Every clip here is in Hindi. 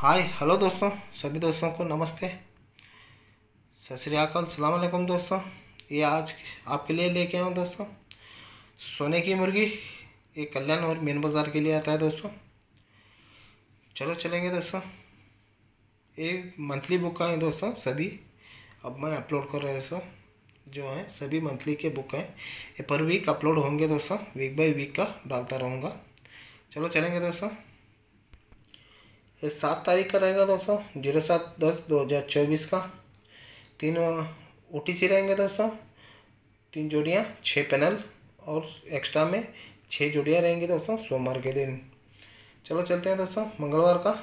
हाय हेलो दोस्तों सभी दोस्तों को नमस्ते सत श्रीकाल सलामकुम दोस्तों ये आज आपके लिए लेके हूँ दोस्तों सोने की मुर्गी ये कल्याण और मेन बाज़ार के लिए आता है दोस्तों चलो चलेंगे दोस्तों ये मंथली बुक हैं दोस्तों सभी अब मैं अपलोड कर रहा हूँ दोस्तों जो हैं सभी मंथली के बुक हैं ये पर वीक अपलोड होंगे दोस्तों वीक बाय वीक का डालता रहूँगा चलो चलेंगे दोस्तों ये सात तारीख का रहेगा दोस्तों जीरो सात दस दो हज़ार चौबीस का तीन ओ टी सी रहेंगे दोस्तों तीन जोड़ियाँ छः पैनल और एक्स्ट्रा में छः जोड़ियाँ रहेंगी दोस्तों सोमवार के दिन चलो चलते हैं दोस्तों मंगलवार का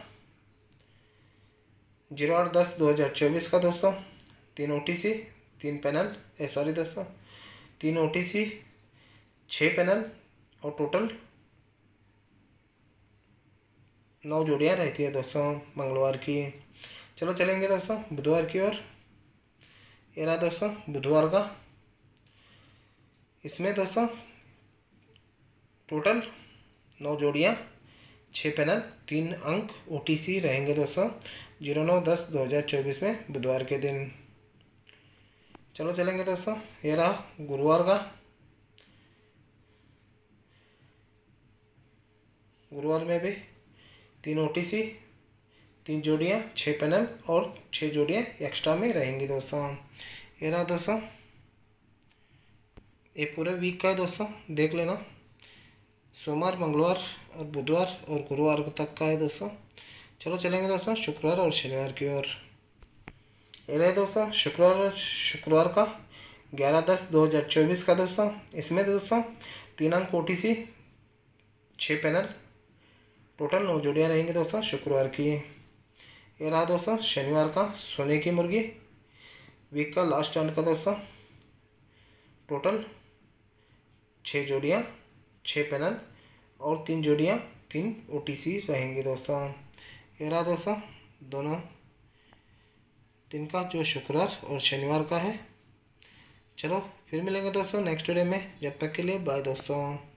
जीरो आठ दस दो हज़ार चौबीस का दोस्तों तीन ओ टी सी तीन पैनल सॉरी दोस्तों तीन ओ टी सी छः पैनल और टोटल नौ जोड़ियाँ रहती है दोस्तों मंगलवार की चलो चलेंगे दोस्तों बुधवार की ओर ये रहा दोस्तों बुधवार का इसमें दोस्तों टोटल नौ जोड़ियाँ छः पैनल तीन अंक ओ रहेंगे दोस्तों जीरो नौ दस दो हज़ार चौबीस में बुधवार के दिन चलो चलेंगे दोस्तों ये रहा गुरुवार का गुरुवार में भी तीन ओ तीन जोड़ियाँ छः पैनल और छः जोड़ियाँ एक्स्ट्रा में रहेंगी दोस्तों ये रहा दोस्तों ये पूरे वीक का है दोस्तों देख लेना सोमवार मंगलवार और बुधवार और गुरुवार तक का है दोस्तों चलो चलेंगे दोस्तों शुक्रवार और शनिवार की ओर ये रहे दोस्तों शुक्रवार शुक्रवार का ग्यारह दस दो हज़ार चौबीस का दोस्तों इसमें दोस्तों तीन अंक ओ टी सी छः पैनल टोटल नौ जोड़ियाँ रहेंगी दोस्तों शुक्रवार की ये रहा दोस्तों शनिवार का सोने की मुर्गी वीक का लास्ट स्टैंड का दोस्तों टोटल छः जोड़ियाँ छः पैनल और तीन जोड़ियाँ तीन ओ रहेंगी दोस्तों ये रहा दोस्तों दोनों दिन का जो शुक्रवार और शनिवार का है चलो फिर मिलेंगे दोस्तों नेक्स्ट डे में जब तक के लिए बाय दोस्तों